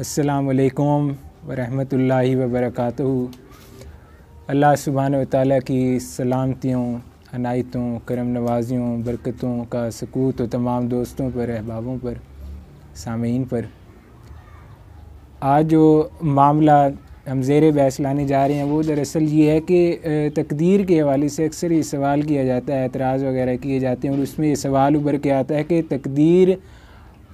असलकम वरहमल वबरक अल्लाह सुबहान ताली की सलामतियों अनायतों करम नवाजियों बरकतों का सकूत और तमाम दोस्तों पर अहबाबों पर सामीन पर आज जो मामला हम जेर बहस लाने जा रहे हैं वो दरअसल ये है कि तकदीर के हवाले से अक्सर ये सवाल किया जाता है एतराज़ वगैरह किए जाते हैं और उसमें ये सवाल उभर के आता है कि तकदीर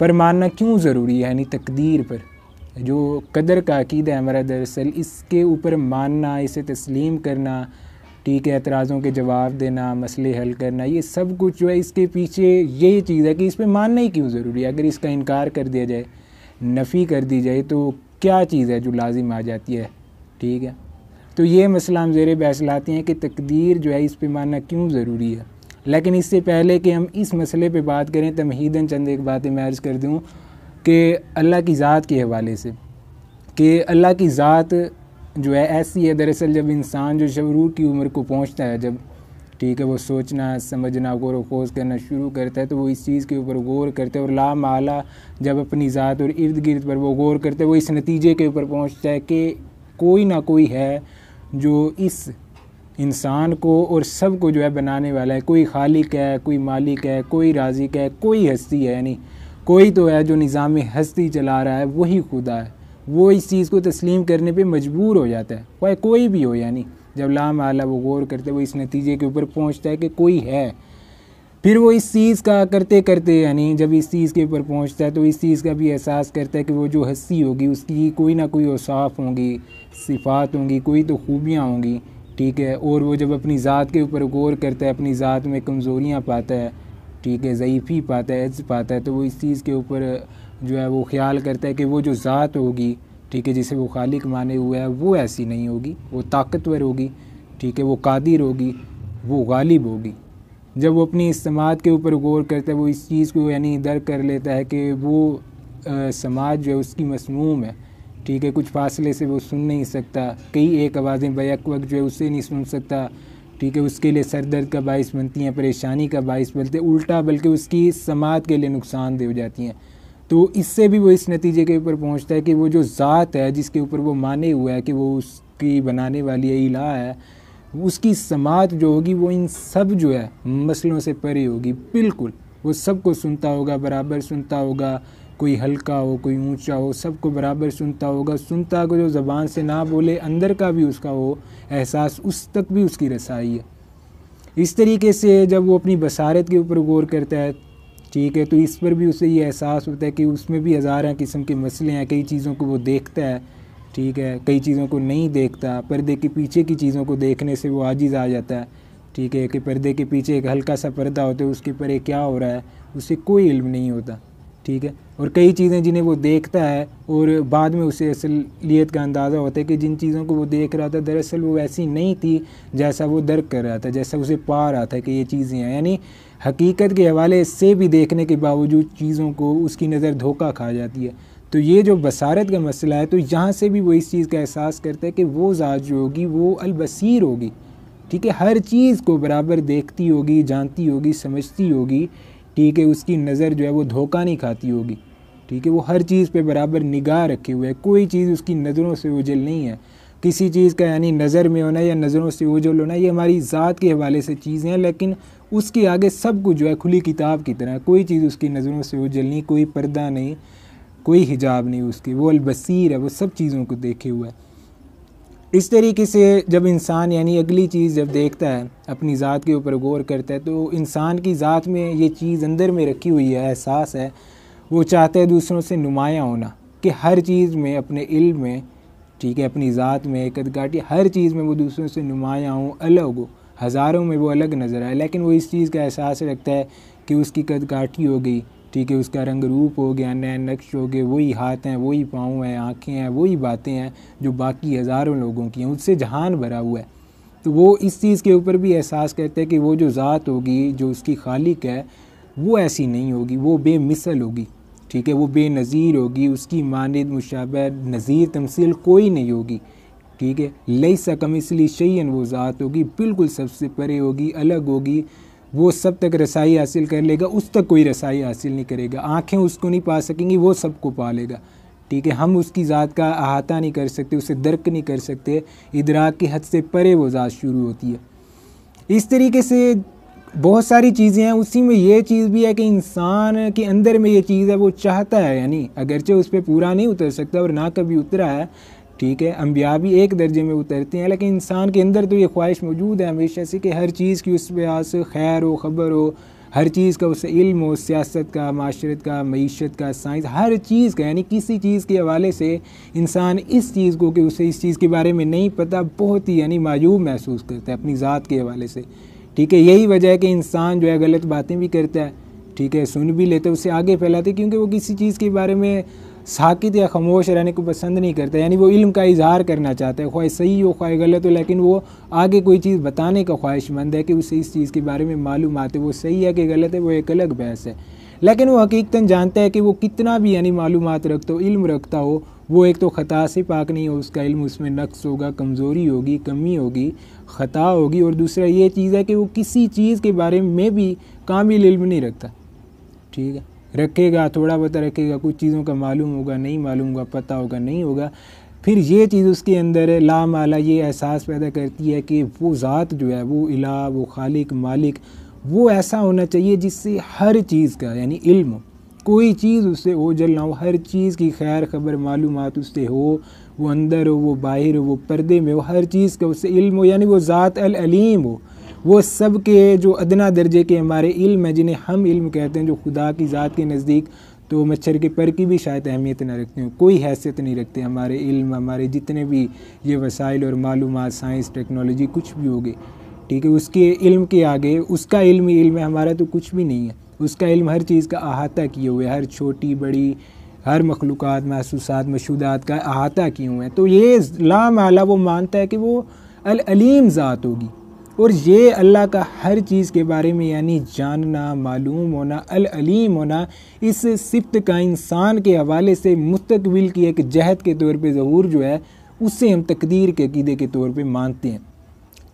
पर मानना क्यों ज़रूरी है यानी तकदीर पर जो कदर का अकीद है हमारा दरअसल इसके ऊपर मानना इसे तस्लीम करना ठीक है एतराज़ों के जवाब देना मसले हल करना ये सब कुछ जो है इसके पीछे यही चीज़ है कि इस पर मानना ही क्यों ज़रूरी है अगर इसका इनकार कर दिया जाए नफ़ी कर दी जाए तो क्या चीज़ है जो लाजिम आ जाती है ठीक है तो ये मसला हम जेर बहस लाते हैं कि तकदीर जो है इस पर मानना क्यों ज़रूरी है लेकिन इससे पहले कि हम इस मसले पर बात करें तमहीदन चंद एक बातें मैर्ज कर दूँ कि अल्लाह की ज़ात के हवाले से कि अल्लाह की ज़ात जो है ऐसी है दरअसल जब इंसान जो शरूर की उम्र को पहुंचता है जब ठीक है वो सोचना समझना गौर वोज करना शुरू करता है तो वो इस चीज़ के ऊपर गौर करते है और ला माला जब अपनी ज़ात और इर्द गिर्द पर वो गौर करते हैं वो इस नतीजे के ऊपर पहुँचता है कि कोई ना कोई है जो इस इंसान को और सब को जो है बनाने वाला है कोई खालिक है कोई मालिक है कोई राजिक है कोई हस्ती है यानी कोई तो है जो निज़ाम हस्ती चला रहा है वही खुदा है वो इस चीज़ को तस्लीम करने पे मजबूर हो जाता है वह कोई भी हो यानी जब लाम आला वो गौर करते वो इस नतीजे के ऊपर पहुंचता है कि कोई है फिर वो इस चीज़ का करते करते यानी जब इस चीज़ के ऊपर पहुंचता है तो इस चीज़ का भी एहसास करता है कि वो जो हस्सी होगी उसकी कोई ना कोई औसाफ होंगी सिफात होंगी कोई तो खूबियाँ होंगी ठीक है और वो जब अपनी ज़ात के ऊपर गौर करता है अपनी ज़ात में कमज़ोरियाँ पाता है ठीक है ज़यीफ़ी पाता है पाता है तो वो इस चीज़ के ऊपर जो है वो ख्याल करता है कि वो जो ज़ात होगी ठीक है जिसे वो खालिक माने हुए है वो ऐसी नहीं होगी वो ताकतवर होगी ठीक है वो कादिर होगी वो गालिब होगी जब वो अपनी समाज के ऊपर गौर करता है वो इस चीज़ को यानी दर कर लेता है कि वो समाज जो है उसकी मसमूम है ठीक है कुछ फासले से वो सुन नहीं सकता कई एक आवाज़ें बैक वक्त जो है उसे नहीं सुन सकता ठीक है उसके लिए सर दर्द का बायस बनती हैं परेशानी का बायस बनते हैं उल्टा बल्कि उसकी समात के लिए नुकसानदेह हो जाती हैं तो इससे भी वो इस नतीजे के ऊपर पहुंचता है कि वो जो ज़ात है जिसके ऊपर वो माने हुआ है कि वो उसकी बनाने वाली है इला है उसकी समात जो होगी वो इन सब जो है मसलों से परे होगी बिल्कुल वो सबको सुनता होगा बराबर सुनता होगा कोई हल्का हो कोई ऊंचा हो सबको बराबर सुनता होगा सुनता को जो ज़बान से ना बोले अंदर का भी उसका वो एहसास उस तक भी उसकी रसाई है इस तरीके से जब वो अपनी बसारत के ऊपर गौर करता है ठीक है तो इस पर भी उसे ये एहसास होता है कि उसमें भी हज़ार किस्म के मसले हैं कई चीज़ों को वो देखता है ठीक है कई चीज़ों को नहीं देखता पर्दे के पीछे की चीज़ों को देखने से वो आजिज़ आ जाता है ठीक है कि पर्दे के पीछे एक हल्का सा पर्दा होता है उसके पर क्या हो रहा है उसे कोई इल्म नहीं होता ठीक है और कई चीज़ें जिन्हें वो देखता है और बाद में उसे असलियत का अंदाज़ा होता है कि जिन चीज़ों को वो देख रहा था दरअसल वो वैसी नहीं थी जैसा वो दर्क कर रहा था जैसा उसे पा रहा था कि ये चीज़ें हैं यानी हकीकत के हवाले से भी देखने के बावजूद चीज़ों को उसकी नज़र धोखा खा जाती है तो ये जो बसारत का मसला है तो यहाँ से भी वो इस चीज़ का एहसास करता है कि वो ज़ात जो होगी वो अलबसर होगी ठीक है हर चीज़ को बराबर देखती होगी जानती होगी समझती होगी ठीक है उसकी नज़र जो है वो धोखा नहीं खाती होगी ठीक है वो हर चीज़ पे बराबर निगाह रखे हुए है कोई चीज़ उसकी नज़रों से ओझल नहीं है किसी चीज़ का यानी नज़र में होना या नज़रों से ओझल होना ये हमारी ज़ात के हवाले से चीज़ें हैं लेकिन उसके आगे सब कुछ जो है खुली किताब की तरह कोई चीज़ उसकी नज़रों से ओझल नहीं कोई पर्दा नहीं कोई हिजाब नहीं उसकी वो अलबसीर है वो सब चीज़ों को देखे हुआ है इस तरीके से जब इंसान यानी अगली चीज़ जब देखता है अपनी ज़ात के ऊपर गौर करता है तो इंसान की ज़ात में ये चीज़ अंदर में रखी हुई है एहसास है वो चाहता है दूसरों से नुमायाँ होना कि हर चीज़ में अपने इल्म में ठीक है अपनी ज़ात में कदकाठी हर चीज़ में वो दूसरों से नुमाया हों अलग हो हज़ारों में वो अलग नज़र आए लेकिन वो इस चीज़ का एहसास रखता है कि उसकी कदकाठी हो गई ठीक है उसका रंग रूप हो गया नए नक्श हो गए वही हाथ हैं वही पाँव हैं आँखें हैं वही बातें हैं जो बाकी हज़ारों लोगों की हैं उससे जहान भरा हुआ है तो वो इस चीज़ के ऊपर भी एहसास करते हैं कि वो जो ज़ात होगी जो उसकी खालिक है वो ऐसी नहीं होगी वो बेमिसल होगी ठीक है वो बेनज़ीर होगी उसकी मानद मुशाबह नज़ीर तमसील कोई नहीं होगी ठीक है लई सकम इसलिए शैन वो ज़ात होगी बिल्कुल सबसे परे होगी अलग होगी वो सब तक रसाई हासिल कर लेगा उस तक कोई रसाई हासिल नहीं करेगा आँखें उसको नहीं पा सकेंगी वो सबको पा लेगा ठीक है हम उसकी ज़ात का अहाता नहीं कर सकते उसे दर्क नहीं कर सकते इदराक की हद से परे वो ज़ात शुरू होती है इस तरीके से बहुत सारी चीज़ें हैं उसी में ये चीज़ भी है कि इंसान के अंदर में ये चीज़ है वो चाहता है यानी अगरचे उस पर पूरा नहीं उतर सकता और ना कभी उतरा है ठीक है अम्बिया भी एक दर्जे में उतरते हैं लेकिन इंसान के अंदर तो ये ख्वाहिश मौजूद है हमेशा से कि हर चीज़ की उस प्यास खैर हो खबर हो हर चीज़ का उससे इल्म हो सियासत का माशरत का मीशत का साइंस हर चीज़ का यानी किसी चीज़ के हवाले से इंसान इस चीज़ को कि उसे इस चीज़ के बारे में नहीं पता बहुत ही यानी मायूब महसूस करता है अपनी ज़ात के हवाले से ठीक है यही वजह है कि इंसान जो है गलत बातें भी करता है ठीक है सुन भी लेते उसे आगे फैलाते क्योंकि वो किसी चीज़ के बारे में साकित या खामोश रहने को पसंद नहीं करता यानी वो इल्म का इजहार करना चाहता है ख्वाह सही हो ख्वाह गलत हो लेकिन वो आगे कोई चीज़ बताने का ख्वाहिशमंद है कि उसे इस चीज़ के बारे में मालूम आते वो सही है कि गलत है वो एक अलग बहस है लेकिन वो हकीकता जानता है कि वो कितना भी यानी मालूम रखता हो इल्म रखता हो वो एक तो ख़ता से पाक नहीं हो उसका इल्म उसमें नक्स होगा कमज़ोरी होगी कमी होगी ख़ता होगी और दूसरा ये चीज़ है कि वो किसी चीज़ के बारे में भी कामिल इल्म नहीं रखता ठीक है रखेगा थोड़ा बहुत रखेगा कुछ चीज़ों का मालूम होगा नहीं मालूम होगा पता होगा नहीं होगा फिर ये चीज़ उसके अंदर लामाला ये एहसास पैदा करती है कि वो ज़ात जो है वो इला वो खालिक मालिक वो ऐसा होना चाहिए जिससे हर चीज़ का यानी इल्म कोई चीज़ उससे ओझल ना हो हर चीज़ की खैर खबर मालूम उससे हो वो अंदर हो वो बाहर हो वो पर्दे में हो हर चीज़ का उससे इल्म हो यानी वो ज़ात अल अलीम हो वो सब के जो अदना दर्जे के हमारे इल्म है जिन्हें हम इल्म कहते हैं जो खुदा की ज़ात के नज़दीक तो मच्छर के पर की भी शायद अहमियत ना रखते हो कोई हैसियत नहीं रखते हमारे इल्म हमारे जितने भी ये वसाइल और मालूम साइंस टेक्नोलॉजी कुछ भी होगी ठीक है उसके इल्म के आगे उसका इल्म ही इल्म है हमारा तो कुछ भी नहीं है उसका इल्म हर चीज़ का अहाता किए हुए हर छोटी बड़ी हर मखलूक महसूस मशूदात का अहाता किए हुए हैं तो ये लामाला वो मानता है कि वो अलीम ज़ात होगी और ये अल्लाह का हर चीज़ के बारे में यानी जानना मालूम होना अल अलीम होना इस सिफ्त का इंसान के हवाले से मुस्तबिल की एक जहद के तौर पर ज़हूर जो है उससे हम तकदीर के अकीदे के तौर पर मानते हैं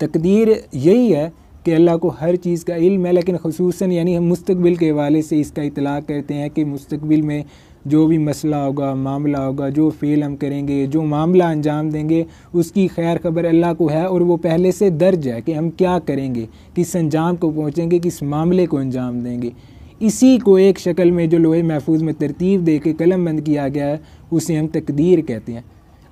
तकदीर यही है कि अल्लाह को हर चीज़ का इल्म है लेकिन खसूस यानी हम मुस्तबिल के हवाले से इसका इतलाक़ करते हैं कि मुस्तबिल में जो भी मसला होगा मामला होगा जो फेल हम करेंगे जो मामला अंजाम देंगे उसकी खैर खबर अल्लाह को है और वो पहले से दर्ज है कि हम क्या करेंगे किस अंजाम को पहुँचेंगे किस मामले को अंजाम देंगे इसी को एक शक्ल में जो लोहे महफूज में तरतीब दे के कलम बंद किया गया है उसे हम तकदीर कहते हैं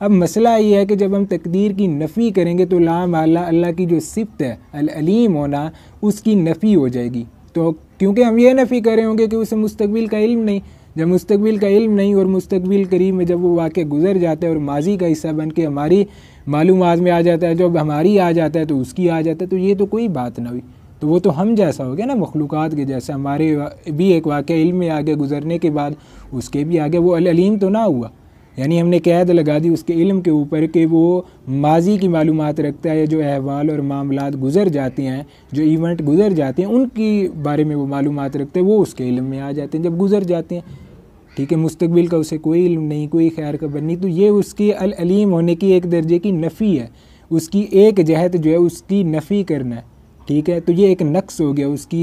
अब मसला ये है कि जब हम तकदीर की नफ़ी करेंगे तो लाम अल्लाह अल्लाह की जो सिफत है अलीम होना उसकी नफ़ी हो जाएगी तो क्योंकि हम ये नफ़ी कर रहे होंगे कि उसे मुस्तबिल का इल्म नहीं जब मुस्तबिल का इल्म नहीं और मुस्तबिल करीब में जब वो वाक़ गुजर जाता है और माजी का हिस्सा बन के हमारी मालूम में आ जाता है जब हमारी आ जाता है तो उसकी आ जाता है तो ये तो कोई बात ना हुई तो वो तो हम जैसा हो गया ना मखलूक के जैसा हमारे भी एक वाक़ इल्म में आगे गुजरने के बाद उसके भी आगे वो अलीम तो ना हुआ यानी हमने कैद लगा दी उसके इल्म के ऊपर कि वो माजी की मालूम रखता है जो अहवाल और मामला गुजर जाते हैं जो इवेंट गुजर जाते हैं उनकी बारे में वो मालूम रखते हैं वो उसके इल्म में आ जाते हैं जब गुजर जाते हैं ठीक है मुस्तबिल का उसे कोई इल्म नहीं कोई खैर खबर नहीं तो ये उसकी अल अलीम होने की एक दर्जे की नफ़ी है उसकी एक जहत जो है उसकी नफ़ी करना है ठीक है तो ये एक नक्स हो गया उसकी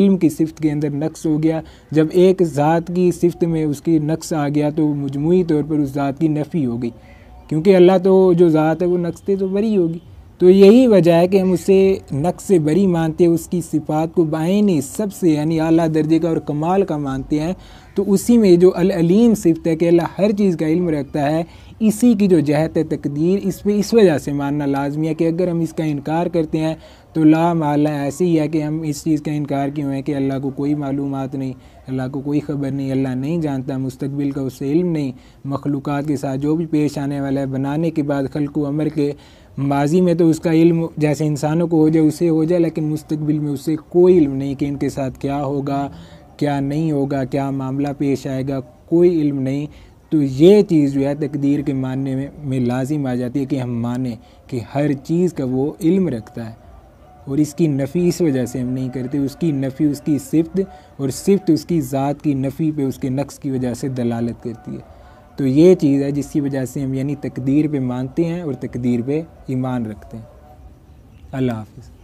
इल्म की सिफत के अंदर नक्स हो गया जब एक ज़ात की सिफत में उसकी नक्स आ गया तो मजमू तौर पर उस ज़ात की नफ़ी हो गई क्योंकि अल्लाह तो जो ज़ात है वो नक्स से तो बरी होगी तो यही वजह है कि हम उसे नक्स से बरी मानते हैं उसकी सिफात को बायन सबसे यानी अली दर्जे का और कमाल का मानते हैं तो उसी में जो अलीम सिफत है कि अल्लाह हर चीज़ का इल्म रखता है इसी की जो जहत तकदीर इस पर इस वजह से मानना लाजमी है कि अगर हम इसका इनकार करते हैं तो ला माला ऐसे ही है कि हम इस चीज़ का इनकार क्यों है कि अल्लाह को कोई मालूम नहीं अल्लाह को कोई ख़बर नहीं अल्लाह नहीं जानता मुस्तबिल का उससे इल्म नहीं मखलूक के साथ जो भी पेश आने वाला है बनाने के बाद खलको अमर के माजी में तो उसका इल्म जैसे इंसानों को हो जाए उसे हो जाए लेकिन मुस्तबिल में उससे कोई इल्म नहीं कि इनके साथ क्या होगा क्या नहीं होगा क्या मामला पेश आएगा कोई इल्म नहीं तो ये चीज़ जो है तकदीर के मानने में, में लाजिम आ जाती है कि हम माने कि हर चीज़ का वो इल्म रखता है और इसकी नफ़ी इस वजह से हम नहीं करते उसकी नफ़ी उसकी सिफ्त और सिफ्त उसकी ज़ात की नफ़ी पे उसके नक्स की वजह से दलालत करती है तो ये चीज़ है जिसकी वजह से हम यानी तकदीर पे मानते हैं और तकदीर पे ईमान रखते हैं अल्लाह हाफिज़